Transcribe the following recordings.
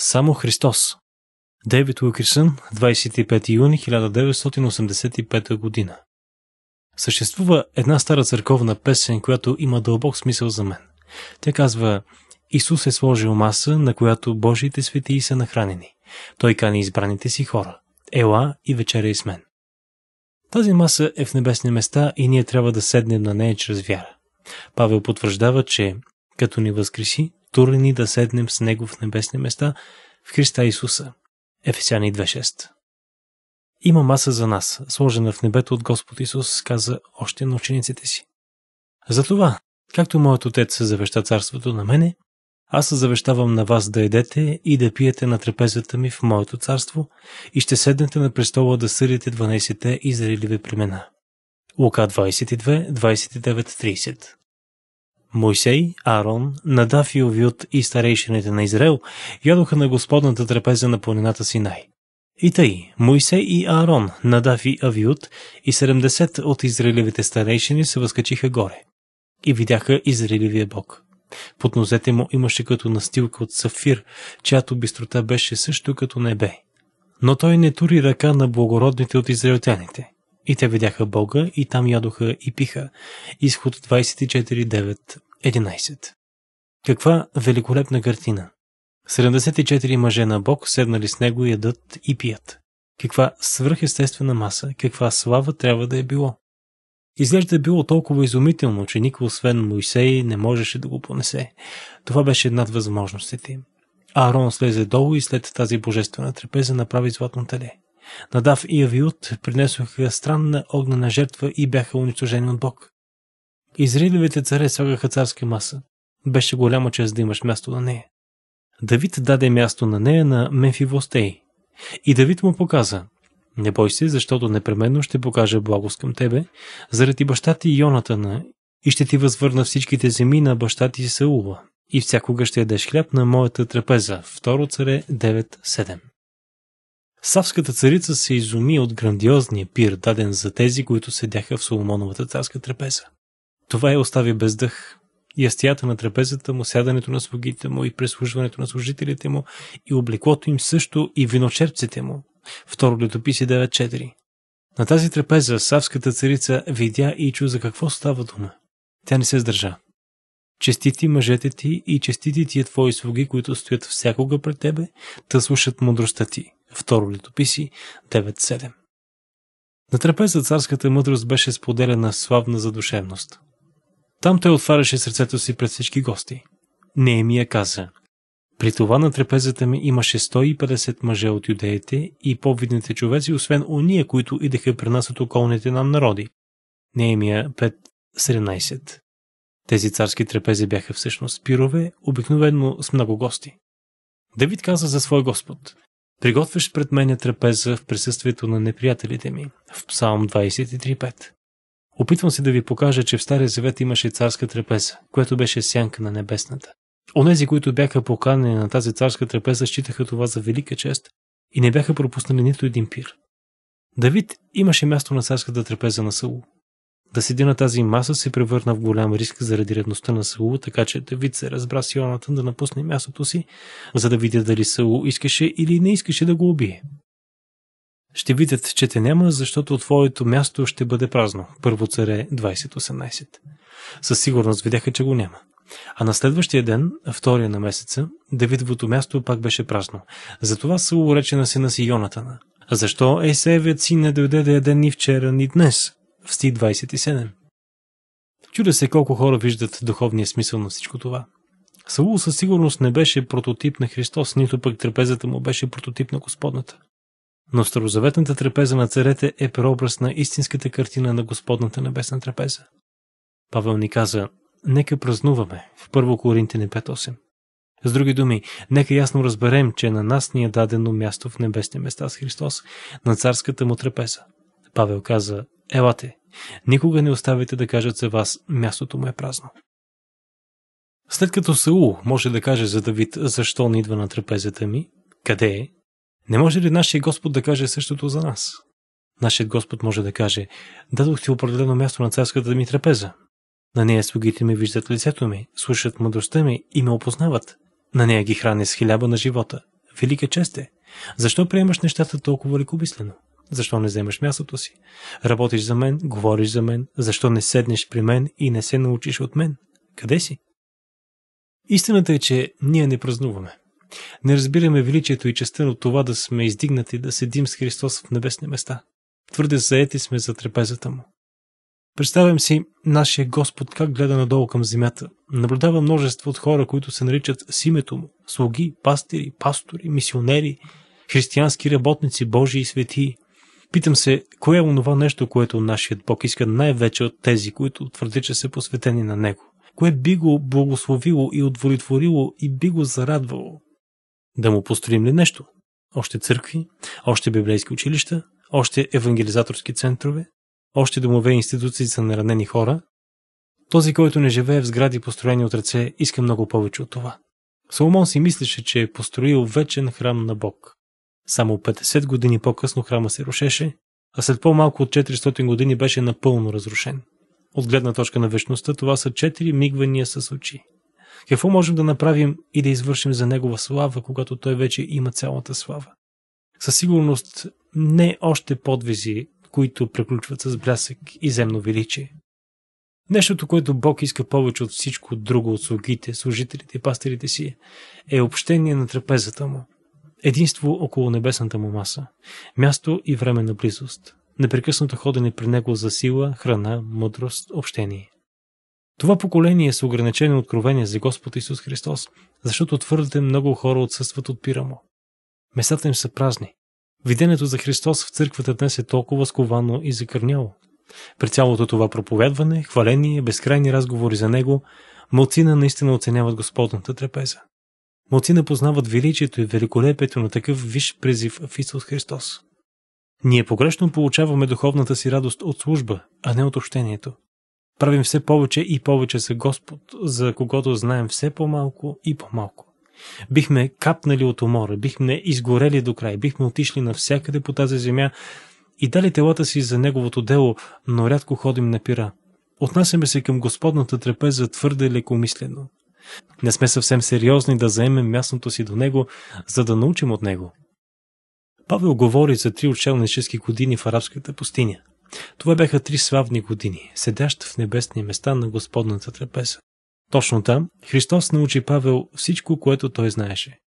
Само Христос. Дейвид Уилкерсън, 25 юни 1985 година. Съществува една стара църковна песен, която има дълбок смисъл за мен. Тя казва Исус е сложил маса, на която Божиите светии са нахранени. Той кани избраните си хора. Ела и вечеря и с мен. Тази маса е в небесни места и ние трябва да седнем на нея чрез вяра. Павел потвърждава, че като ни възкреси, турени да седнем с Него в небесни места в Христа Исуса. Ефесяни 2.6 Има маса за нас, сложена в небето от Господ Исус, каза още на учениците си. Затова, както моят отец се завеща царството на мене, аз се завещавам на вас да едете и да пиете на трапезата ми в моето царство и ще седнете на престола да съдите 12-те Израилеви племена. Лука 22, 29, 30 Мойсей, Аарон, Надав и Овют и старейшините на Израел ядоха на Господната трапеза на планината Синай. И тъй, Мойсей и Аарон, Надав и Авиот и 70 от израелевите старейшини се възкачиха горе и видяха израелевия бог. Под нозете му имаше като настилка от сафир, чиято бистрота беше също като небе. Но той не тури ръка на благородните от израелтяните – и те видяха Бога, и там ядоха и пиха. Изход 24.9.11 Каква великолепна картина! 74 мъже на Бог седнали с него, ядат и пият. Каква свръхестествена маса, каква слава трябва да е било! Изглежда е било толкова изумително, че никой освен Моисей не можеше да го понесе. Това беше една от възможностите им. Аарон слезе долу и след тази божествена трапеза направи златно теле. Надав и Авиот принесоха странна огнена жертва и бяха унищожени от Бог. Израиловите царе слагаха царска маса. Беше голяма чест да имаш място на нея. Давид даде място на нея на Мефивостей. И Давид му показа, не бой се, защото непременно ще покажа благост към тебе, заради баща ти Йонатана, и ще ти възвърна всичките земи на баща ти Саула, и всякога ще ядеш хляб на моята трапеза. Второ царе 9.7 Савската царица се изуми от грандиозния пир, даден за тези, които седяха в Соломоновата царска трапеза. Това я остави без дъх. Ястията на трапезата му, сядането на слугите му и прислужването на служителите му и облеклото им също и виночерпците му. Второ летописи 9.4 На тази трапеза Савската царица видя и чу за какво става дума. Тя не се сдържа. Честити мъжете ти и честити тия твои слуги, които стоят всякога пред тебе, да слушат мъдростта ти. Второ летописи 9.7 На трапеза царската мъдрост беше споделена славна задушевност. Там той отваряше сърцето си пред всички гости. Неемия каза, при това на трапезата ми имаше 150 мъже от юдеите и повидните човеци, освен уния, които идеха при нас от околните нам народи. Неемия 5.17 тези царски трапези бяха всъщност пирове, обикновено с много гости. Давид каза за своя Господ. Приготвяш пред мене трапеза в присъствието на неприятелите ми. В Псалм 23.5. Опитвам се да ви покажа, че в Стария Завет имаше царска трапеза, която беше сянка на небесната. Онези, които бяха поканени на тази царска трапеза, считаха това за велика чест и не бяха пропуснали нито един пир. Давид имаше място на царската трапеза на Саул. Да седи на тази маса се превърна в голям риск заради редността на Саул, така че Давид се разбра с Йонатан да напусне мястото си, за да видя дали Саул искаше или не искаше да го убие. Ще видят, че те няма, защото твоето място ще бъде празно. Първо царе 20.18. Със сигурност видяха, че го няма. А на следващия ден, втория на месеца, Давидовото място пак беше празно. Затова Саул рече на сина си Йонатана. Защо Есевият син не дойде да яде ни вчера, ни днес? в стих 27. Чуде се колко хора виждат духовния смисъл на всичко това. Саул със сигурност не беше прототип на Христос, нито пък трапезата му беше прототип на Господната. Но старозаветната трапеза на царете е преобраз на истинската картина на Господната небесна трапеза. Павел ни каза, нека празнуваме в 1 Коринтини 5.8. С други думи, нека ясно разберем, че на нас ни е дадено място в небесни места с Христос, на царската му трапеза. Павел каза, Елате, никога не оставяйте да кажат за вас, мястото му е празно. След като Саул може да каже за Давид защо не идва на трапезата ми, къде е, не може ли нашия Господ да каже същото за нас? Нашият Господ може да каже, дадох ти определено място на царската ми трапеза. На нея слугите ми виждат лицето ми, слушат мъдростта ми и ме опознават. На нея ги храня с хиляба на живота. Велика чест е. Защо приемаш нещата толкова великомислено? Защо не вземаш мястото си? Работиш за мен, говориш за мен, защо не седнеш при мен и не се научиш от мен? Къде си? Истината е, че ние не празнуваме. Не разбираме величието и честа от това да сме издигнати да седим с Христос в небесни места. Твърде заети сме за трапезата му. Представям си нашия Господ как гледа надолу към земята. Наблюдава множество от хора, които се наричат с името му. Слуги, пастири, пастори, мисионери, християнски работници, божии и светии – Питам се, кое е онова нещо, което нашият Бог иска най-вече от тези, които твърди, че са посветени на Него? Кое би го благословило и удовлетворило и би го зарадвало? Да му построим ли нещо? Още църкви? Още библейски училища? Още евангелизаторски центрове? Още домове и институции за наранени хора? Този, който не живее в сгради, построени от ръце, иска много повече от това. Соломон си мислеше, че е построил вечен храм на Бог. Само 50 години по-късно храма се рушеше, а след по-малко от 400 години беше напълно разрушен. От гледна точка на вечността това са 4 мигвания с очи. Какво можем да направим и да извършим за Негова слава, когато Той вече има цялата слава? Със сигурност не още подвизи, които преключват с блясък и земно величие. Нещото, което Бог иска повече от всичко друго от слугите, служителите и пастирите си, е общение на трапезата му – Единство около небесната му маса. Място и време на близост. Непрекъснато ходене при него за сила, храна, мъдрост, общение. Това поколение е с ограничено откровение за Господ Исус Христос, защото твърдите много хора отсъстват от пира му. Местата им са празни. Видението за Христос в църквата днес е толкова сковано и закърняло. При цялото това проповядване, хваление, безкрайни разговори за Него, мълцина наистина оценяват Господната трапеза не познават величието и великолепието на такъв виш призив в Исус Христос. Ние погрешно получаваме духовната си радост от служба, а не от общението. Правим все повече и повече за Господ, за когото знаем все по-малко и по-малко. Бихме капнали от умора, бихме изгорели до край, бихме отишли навсякъде по тази земя и дали телата си за Неговото дело, но рядко ходим на пира. Отнасяме се към Господната трапеза твърде лекомислено. Не сме съвсем сериозни да заемем мястото си до него, за да научим от него. Павел говори за три учелнически години в арабската пустиня. Това бяха три славни години, седящи в небесни места на Господната трапеза. Точно там Христос научи Павел всичко, което той знаеше.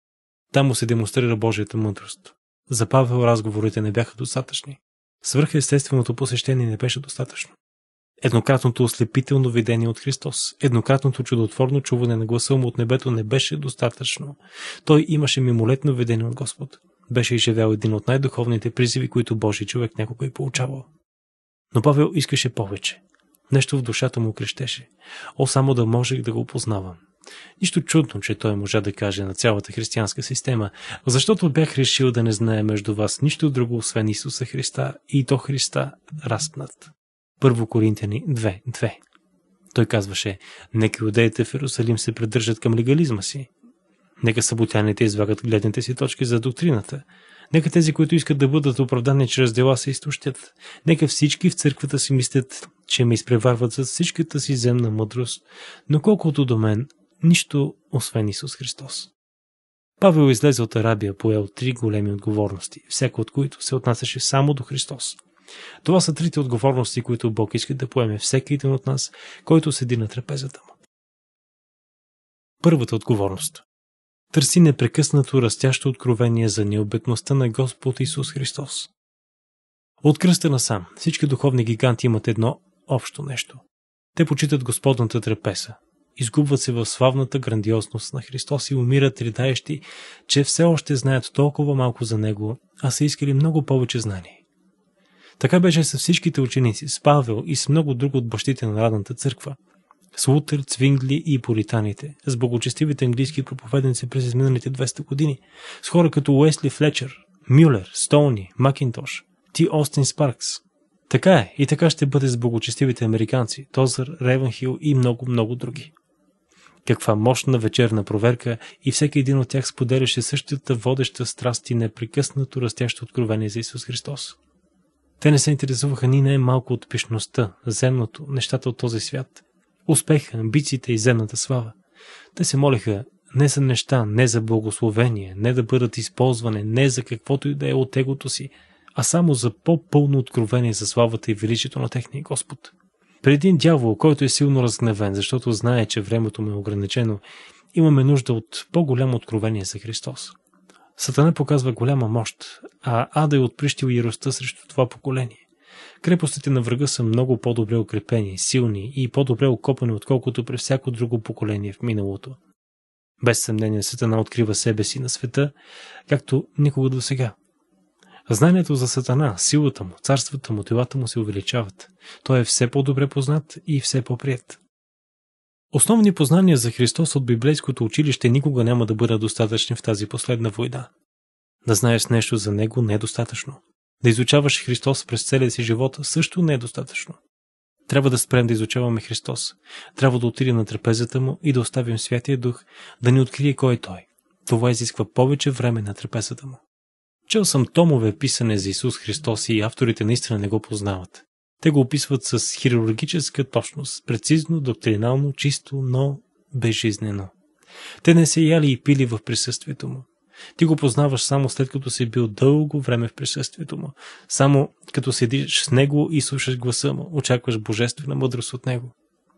Там му се демонстрира Божията мъдрост. За Павел разговорите не бяха достатъчни. Свърхъестественото посещение не беше достатъчно. Еднократното ослепително видение от Христос, еднократното чудотворно чуване на гласа му от небето не беше достатъчно. Той имаше мимолетно видение от Господ. Беше изживял един от най-духовните призиви, които Божий човек някога е получавал. Но Павел искаше повече. Нещо в душата му крещеше. О, само да можех да го познавам. Нищо чудно, че той можа да каже на цялата християнска система, защото бях решил да не знае между вас нищо друго, освен Исуса Христа и то Христа разпнат. Първо Коринтияни 2, 2. Той казваше, нека иудеите в Иерусалим се придържат към легализма си. Нека саботяните излагат гледните си точки за доктрината. Нека тези, които искат да бъдат оправдани чрез дела, се изтощят. Нека всички в църквата си мислят, че ме изпреварват с всичката си земна мъдрост, но колкото до мен, нищо освен Исус Христос. Павел излезе от Арабия, поел три големи отговорности, всяка от които се отнасяше само до Христос – това са трите отговорности, които Бог иска да поеме всеки един от нас, който седи на трапезата му. Първата отговорност търси непрекъснато растящо откровение за необетността на Господ Исус Христос. От кръста насам всички духовни гиганти имат едно общо нещо. Те почитат Господната трепеса, изгубват се в славната грандиозност на Христос и умират ридаещи, че все още знаят толкова малко за Него, а са искали много повече знание. Така беше с всичките ученици, с Павел и с много друг от бащите на Радната църква. С Лутер, Цвингли и пуританите, с благочестивите английски проповедници през изминалите 200 години, с хора като Уесли Флечер, Мюлер, Стоуни, Макинтош, Ти Остин Спаркс. Така е и така ще бъде с благочестивите американци, Тозър, Ревенхил и много-много други. Каква мощна вечерна проверка и всеки един от тях споделяше същата водеща страст и непрекъснато растящо откровение за Исус Христос. Те не се интересуваха ни най-малко от пишността, земното, нещата от този свят, успеха, амбициите и земната слава. Те се молеха не за неща, не за благословение, не да бъдат използвани, не за каквото и да е от егото си, а само за по-пълно откровение за славата и величието на техния Господ. При един дявол, който е силно разгневен, защото знае, че времето му е ограничено, имаме нужда от по-голямо откровение за Христос. Сатана показва голяма мощ, а Ада е отприщил яростта срещу това поколение. Крепостите на врага са много по-добре укрепени, силни и по-добре окопани, отколкото при всяко друго поколение в миналото. Без съмнение Сатана открива себе си на света, както никога до сега. Знанието за Сатана, силата му, царствата му, телата му се увеличават. Той е все по-добре познат и все по-прият. Основни познания за Христос от библейското училище никога няма да бъдат достатъчни в тази последна война. Да знаеш нещо за Него не е достатъчно. Да изучаваш Христос през целия си живот също не е достатъчно. Трябва да спрем да изучаваме Христос. Трябва да отидем на трапезата му и да оставим Святия Дух да ни открие кой е Той. Това изисква повече време на трапезата му. Чел съм томове писане за Исус Христос и авторите наистина не го познават. Те го описват с хирургическа точност, прецизно, доктринално, чисто, но безжизнено. Те не се яли и пили в присъствието му. Ти го познаваш само след като си бил дълго време в присъствието му. Само като седиш с него и слушаш гласа му, очакваш божествена мъдрост от него.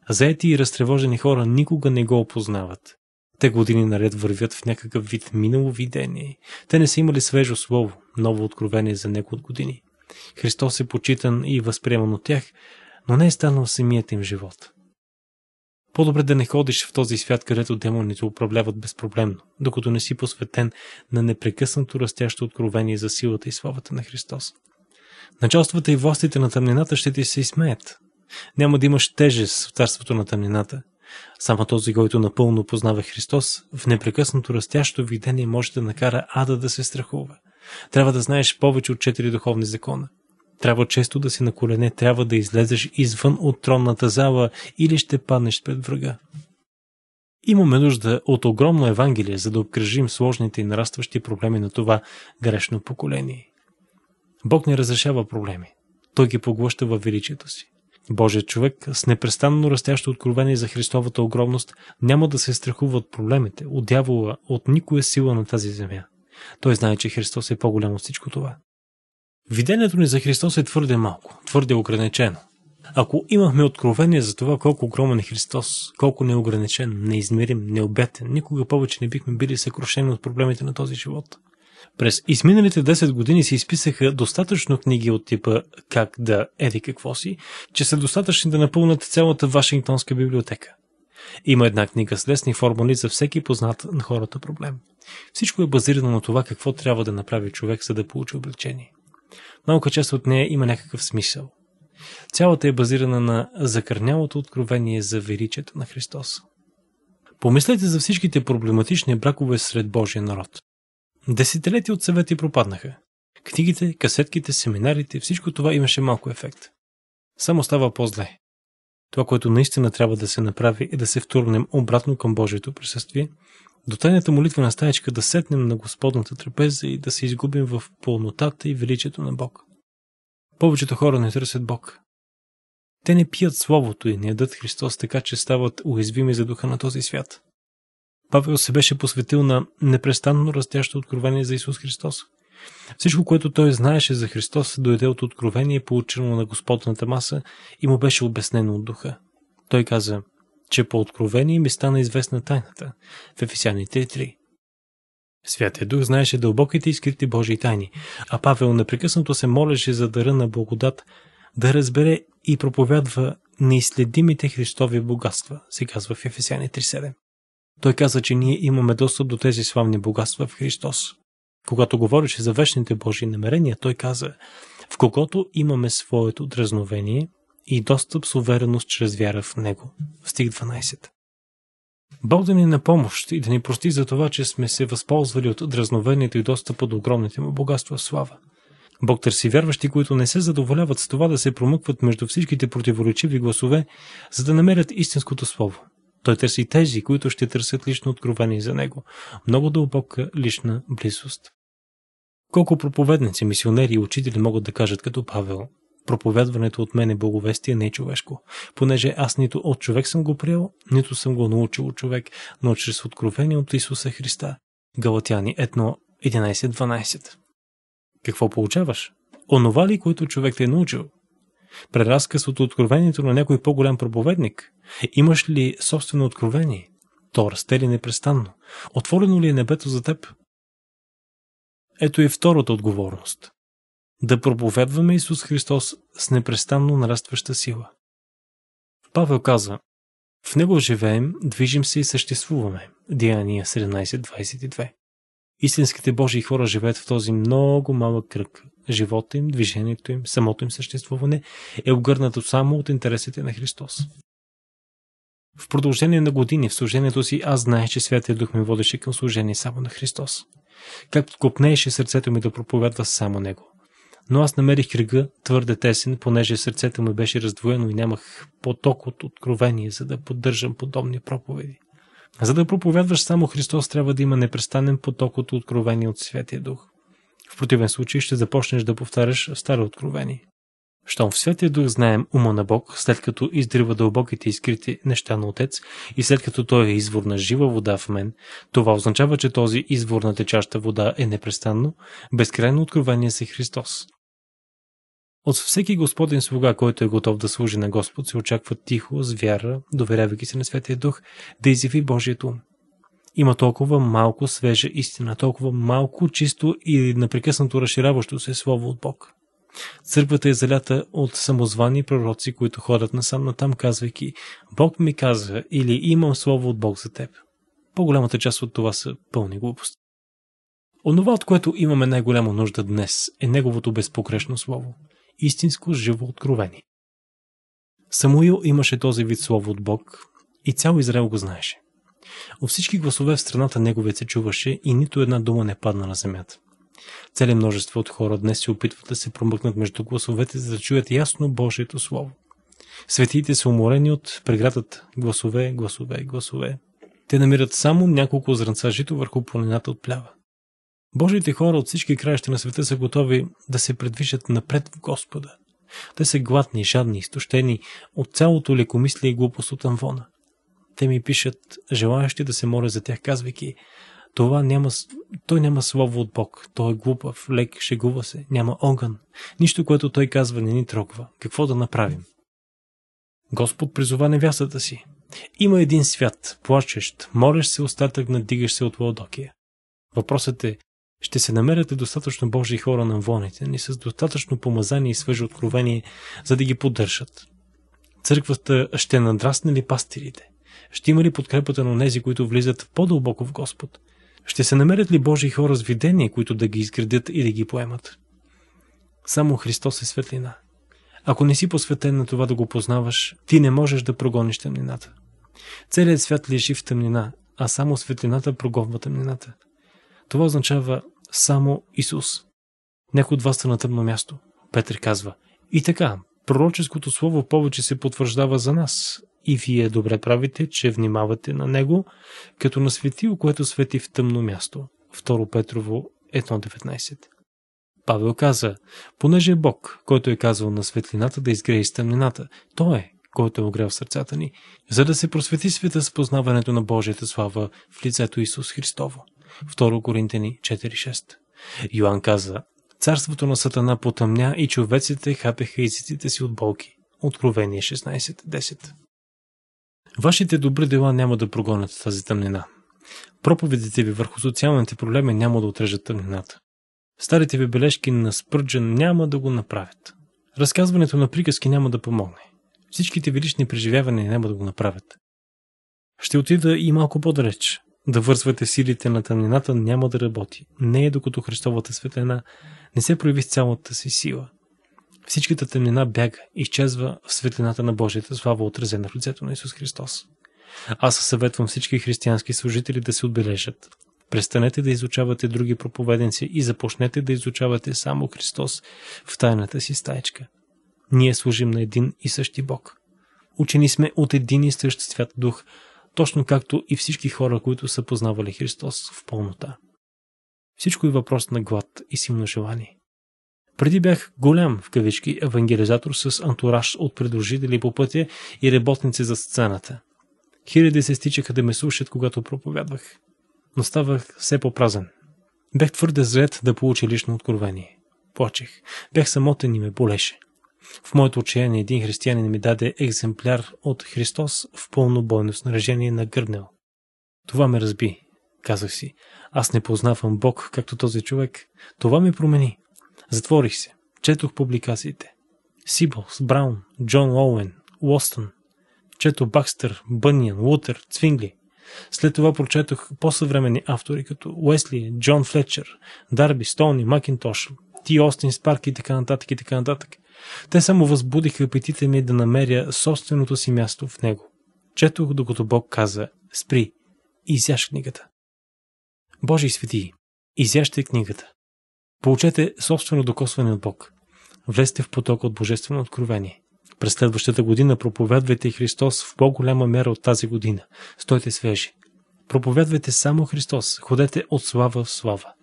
Заети и разтревожени хора никога не го опознават. Те години наред вървят в някакъв вид минало видение. Те не са имали свежо слово, ново откровение за него от години. Христос е почитан и възприеман от тях, но не е станал самият им живот. По-добре да не ходиш в този свят, където демоните управляват безпроблемно, докато не си посветен на непрекъснато растящо откровение за силата и славата на Христос. Началствата и властите на тъмнината ще ти се изсмеят. Няма да имаш тежест в царството на тъмнината. Само този, който напълно познава Христос, в непрекъснато растящо видение може да накара ада да се страхува – трябва да знаеш повече от четири духовни закона. Трябва често да си на колене, трябва да излезеш извън от тронната зала или ще паднеш пред врага. Имаме нужда от огромно Евангелие, за да обкръжим сложните и нарастващи проблеми на това грешно поколение. Бог не разрешава проблеми. Той ги поглъща във величието си. Божият човек с непрестанно растящо откровение за Христовата огромност няма да се страхува от проблемите, от дявола, от никоя сила на тази земя. Той знае, че Христос е по-голям от всичко това. Видението ни за Христос е твърде малко, твърде ограничено. Ако имахме откровение за това колко огромен е Христос, колко неограничен, неизмерим, необятен, никога повече не бихме били съкрушени от проблемите на този живот. През изминалите 10 години се изписаха достатъчно книги от типа «Как да еди какво си», че са достатъчни да напълнат цялата Вашингтонска библиотека. Има една книга с лесни формули за всеки познат на хората проблем. Всичко е базирано на това какво трябва да направи човек, за да получи облегчение. Малка част от нея има някакъв смисъл. Цялата е базирана на закърнялото откровение за величието на Христос. Помислете за всичките проблематични бракове сред Божия народ. Десетилетия от съвети пропаднаха. Книгите, касетките, семинарите, всичко това имаше малко ефект. Само става по-зле. Това, което наистина трябва да се направи е да се втурнем обратно към Божието присъствие, до тайната молитва на стаечка да сетнем на Господната трапеза и да се изгубим в пълнотата и величието на Бог. Повечето хора не търсят Бог. Те не пият Словото и не ядат Христос, така че стават уязвими за духа на този свят. Павел се беше посветил на непрестанно растящо откровение за Исус Христос. Всичко, което той знаеше за Христос, дойде от откровение, получено на Господната маса и му беше обяснено от духа. Той каза, че по откровение ми стана известна тайната в Ефесяни 3.3. Святия Дух знаеше дълбоките и скрити Божии тайни, а Павел непрекъснато се молеше за дъра на благодат да разбере и проповядва неизследимите Христови богатства, се казва в Ефесяни 3.7. Той каза, че ние имаме достъп до тези славни богатства в Христос. Когато говореше за вечните Божии намерения, той каза, в когото имаме своето дразновение и достъп с увереност чрез вяра в Него. Стих 12. Бог да ни е на помощ и да ни прости за това, че сме се възползвали от дразновението и достъпа до огромните му богатства слава. Бог търси вярващи, които не се задоволяват с това да се промъкват между всичките противоречиви гласове, за да намерят истинското слово. Той търси тези, които ще търсят лично откровение за него. Много дълбока лична близост. Колко проповедници, мисионери и учители могат да кажат като Павел? Проповядването от мен е благовестие, не е човешко, понеже аз нито от човек съм го приел, нито съм го научил от човек, но чрез откровение от Исуса Христа. Галатяни 1.11.12. Какво получаваш? Онова ли, което човек е научил? Преразказ от откровението на някой по-голям проповедник? Имаш ли собствено откровение? То расте ли непрестанно? Отворено ли е небето за теб? Ето и втората отговорност. Да проповедваме Исус Христос с непрестанно нарастваща сила. Павел казва, в Него живеем, движим се и съществуваме. Деяния 17.22 Истинските Божии хора живеят в този много малък кръг. Живота им, движението им, самото им съществуване е обгърнато само от интересите на Христос. В продължение на години в служението си аз знаех, че Святия Дух ме водеше към служение само на Христос. Както копнееше сърцето ми да проповядва само него. Но аз намерих кръга твърде тесен, понеже сърцето ми беше раздвоено и нямах поток от откровение, за да поддържам подобни проповеди. За да проповядваш само Христос, трябва да има непрестанен поток от откровение от Святия Дух. В противен случай ще започнеш да повтаряш старо откровение. Щом в Святия Дух знаем ума на Бог, след като издрива дълбоките и скрити неща на Отец и след като Той е извор на жива вода в мен, това означава, че този извор на течаща вода е непрестанно, безкрайно откровение си Христос. От всеки Господен слуга, който е готов да служи на Господ, се очаква тихо, с вяра, доверявайки се на Святия Дух, да изяви Божието ум. Има толкова малко свежа истина, толкова малко чисто и напрекъснато разширяващо се Слово от Бог. Църквата е залята от самозвани пророци, които ходят насам натам, казвайки «Бог ми казва» или «Имам слово от Бог за теб». По-голямата част от това са пълни глупости. Онова, от което имаме най-голяма нужда днес, е Неговото безпокрешно слово. Истинско живо откровение. Самуил имаше този вид слово от Бог и цял Израел го знаеше. От всички гласове в страната неговият се чуваше и нито една дума не падна на земята. Цели множество от хора днес се опитват да се промъкнат между гласовете, за да чуят ясно Божието Слово. Светиите са уморени от преградът гласове, гласове, гласове. Те намират само няколко зранца жито върху планината от плява. Божиите хора от всички краища на света са готови да се предвижат напред в Господа. Те са гладни, жадни, изтощени от цялото лекомислие и глупост от Анвона. Те ми пишат, желаящи да се моля за тях, казвайки, това няма, той няма слово от Бог. Той е глупав, лек, шегува се, няма огън. Нищо, което той казва, не ни трогва. Какво да направим? Господ призова невястата си. Има един свят, плачещ, молеш се остатък, надигаш се от Лаодокия. Въпросът е, ще се намерят достатъчно Божии хора на воните ни с достатъчно помазание и свежо откровение, за да ги поддържат. Църквата ще надрасне ли пастирите? Ще има ли подкрепата на тези, които влизат по-дълбоко в Господ? Ще се намерят ли Божии хора с видение, които да ги изградят и да ги поемат? Само Христос е светлина. Ако не си посветен на това да го познаваш, ти не можеш да прогониш тъмнината. Целият свят лежи в тъмнина, а само светлината прогонва тъмнината. Това означава само Исус. Някой от вас са на тъмно място. Петър казва. И така, пророческото слово повече се потвърждава за нас, и вие добре правите, че внимавате на него, като на светило, което свети в тъмно място. 2 Петрово 1.19 Павел каза, понеже е Бог, който е казал на светлината да изгрее стъмнината, Той е, който е огрял сърцата ни, за да се просвети света с познаването на Божията слава в лицето Исус Христово. 2 Коринтени 4.6 Йоанн каза, царството на Сатана потъмня и човеците хапеха езиците си от болки. Откровение 16.10 Вашите добри дела няма да прогонят тази тъмнина. Проповедите ви върху социалните проблеми няма да отрежат тъмнината. Старите ви бележки на Спърджен няма да го направят. Разказването на приказки няма да помогне. Всичките ви лични преживявания няма да го направят. Ще отида и малко по-далеч. Да вързвате силите на тъмнината няма да работи. Не е докато Христовата светлина не се прояви с цялата си сила – Всичката тъмнина бяга, изчезва в светлината на Божията слава, отразена в лицето на Исус Христос. Аз съветвам всички християнски служители да се отбележат. Престанете да изучавате други проповеденци и започнете да изучавате само Христос в тайната си стаечка. Ние служим на един и същи Бог. Учени сме от един и същ свят дух, точно както и всички хора, които са познавали Христос в пълнота. Всичко е въпрос на глад и силно желание. Преди бях голям, в кавички, евангелизатор с антураж от предложители по пътя и работници за сцената. Хиляди се стичаха да ме слушат, когато проповядвах. Но ставах все по-празен. Бях твърде зред да получа лично откровение. Плачех. Бях самотен и ме болеше. В моето отчаяние един християнин ми даде екземпляр от Христос в пълно бойно снаряжение на Гърнел. Това ме разби, казах си. Аз не познавам Бог, както този човек. Това ме промени. Затворих се. Четох публикациите. Сибълс, Браун, Джон Оуен, Уостън. Чето Бакстър, Бъниан, Лутер, Цвингли. След това прочетох по-съвремени автори, като Уесли, Джон Флетчер, Дарби, Стоуни, Макинтош, Ти Остин, Спарк и така нататък и така нататък. Те само възбудиха апетита ми да намеря собственото си място в него. Четох, докато Бог каза «Спри, изяш книгата». Божи свети, изящай е книгата. Получете собствено докосване от Бог. Влезте в поток от Божествено откровение. През следващата година проповядвайте Христос в по-голяма мера от тази година. Стойте свежи. Проповядвайте само Христос. Ходете от слава в слава.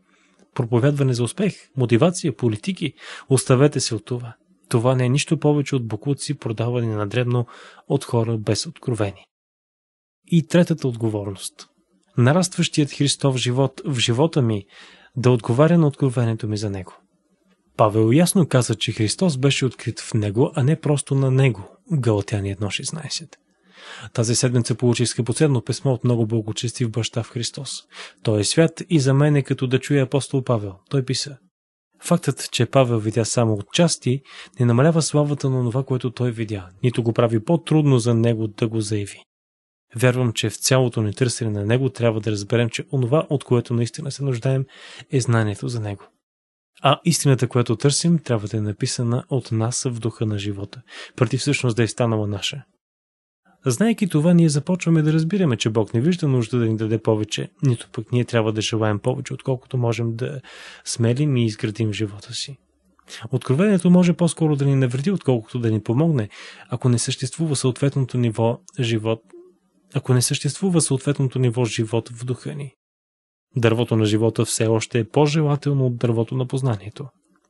Проповядване за успех, мотивация, политики. Оставете се от това. Това не е нищо повече от бокуци, продавани на дребно от хора без откровени. И третата отговорност. Нарастващият Христов живот в живота ми да отговаря на откровението ми за него. Павел ясно каза, че Христос беше открит в него, а не просто на него. Галатяни 1.16 тази седмица получи скъпоценно писмо от много благочестив баща в Христос. Той е свят и за мен е като да чуя апостол Павел. Той писа. Фактът, че Павел видя само от части, не намалява славата на това, което той видя, нито го прави по-трудно за него да го заяви. Вярвам, че в цялото ни търсене на Него трябва да разберем, че онова, от което наистина се нуждаем, е знанието за Него. А истината, която търсим, трябва да е написана от нас в духа на живота, преди всъщност да е станала наша. Знайки това, ние започваме да разбираме, че Бог не вижда нужда да ни даде повече, нито пък ние трябва да желаем повече, отколкото можем да смелим и изградим живота си. Откровението може по-скоро да ни навреди, отколкото да ни помогне, ако не съществува съответното ниво живот ако не съществува съответното ниво живот в духа ни. Дървото на живота все още е по-желателно от дървото на познанието.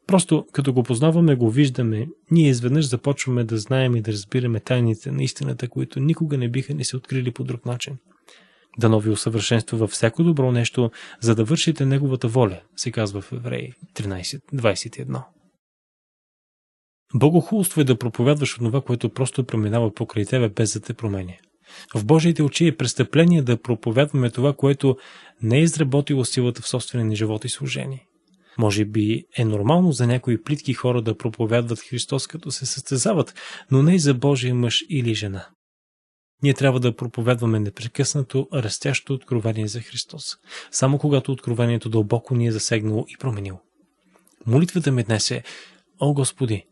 Просто като го познаваме, го виждаме, ние изведнъж започваме да знаем и да разбираме тайните на истината, които никога не биха ни се открили по друг начин. Да нови усъвършенства във всяко добро нещо, за да вършите Неговата воля, се казва в Евреи 13.21. Богохулство е да проповядваш онова, което просто преминава покрай тебе без да те променя. В Божиите очи е престъпление да проповядваме това, което не е изработило силата в собствения ни живот и служение. Може би е нормално за някои плитки хора да проповядват Христос като се състезават, но не и за Божия мъж или жена. Ние трябва да проповядваме непрекъснато растящо откровение за Христос, само когато откровението дълбоко ни е засегнало и променило. Молитвата ми днес е О Господи,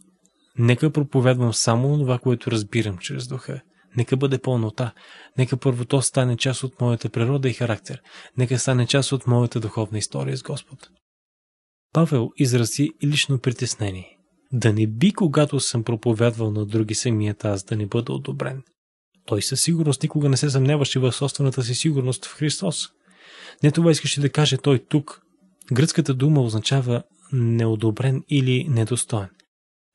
нека проповядвам само това, което разбирам чрез духа, Нека бъде пълнота. Нека първо то стане част от моята природа и характер. Нека стане част от моята духовна история с Господ. Павел изрази лично притеснение. Да не би, когато съм проповядвал на други самият аз, да не бъда одобрен. Той със сигурност никога не се съмняваше в собствената си сигурност в Христос. Не това искаше да каже той тук. Гръцката дума означава неодобрен или недостоен.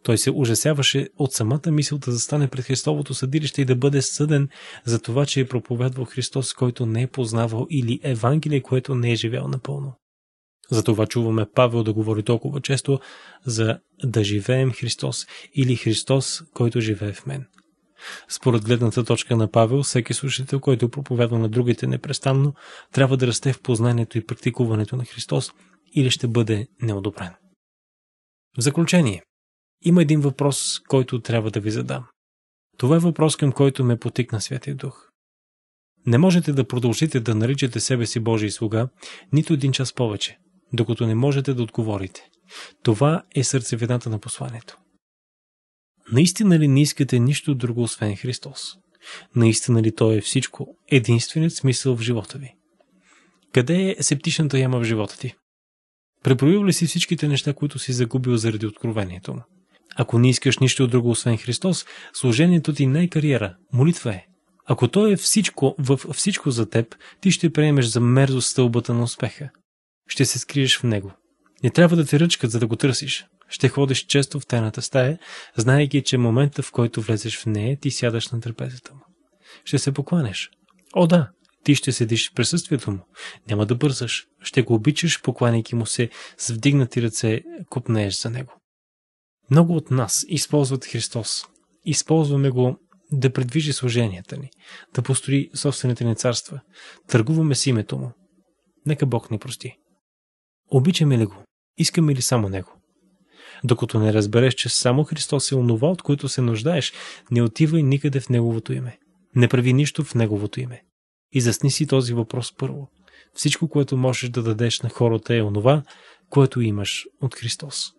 Той се ужасяваше от самата мисъл да застане пред Христовото съдилище и да бъде съден за това, че е проповядвал Христос, който не е познавал или Евангелие, което не е живял напълно. Затова чуваме Павел да говори толкова често за да живеем Христос или Христос, който живее в мен. Според гледната точка на Павел, всеки слушател, който проповядва на другите непрестанно, трябва да расте в познанието и практикуването на Христос или ще бъде неодобрен. В заключение, има един въпрос, който трябва да ви задам. Това е въпрос, към който ме потикна Святия Дух. Не можете да продължите да наричате себе си Божий слуга нито един час повече, докато не можете да отговорите. Това е сърцевината на посланието. Наистина ли не искате нищо друго, освен Христос? Наистина ли Той е всичко, единственият смисъл в живота ви? Къде е септичната яма в живота ти? Преброил ли си всичките неща, които си загубил заради откровението му? Ако не искаш нищо друго освен Христос, служението ти не е кариера, молитва е. Ако Той е всичко в всичко за теб, ти ще приемеш за мерзост стълбата на успеха. Ще се скриеш в Него. Не трябва да те ръчкат, за да го търсиш. Ще ходиш често в тайната стая, знаеки, че момента, в който влезеш в нея, ти сядаш на трапезата му. Ще се покланеш. О да, ти ще седиш в присъствието му. Няма да бързаш. Ще го обичаш, покланяйки му се, с вдигнати ръце, купнееш за него. Много от нас използват Христос. Използваме го да предвижи служенията ни, да построи собствените ни царства. Търгуваме с името му. Нека Бог ни прости. Обичаме ли го? Искаме ли само него? Докато не разбереш, че само Христос е онова, от което се нуждаеш, не отивай никъде в Неговото име. Не прави нищо в Неговото име. И засни си този въпрос първо. Всичко, което можеш да дадеш на хората е онова, което имаш от Христос.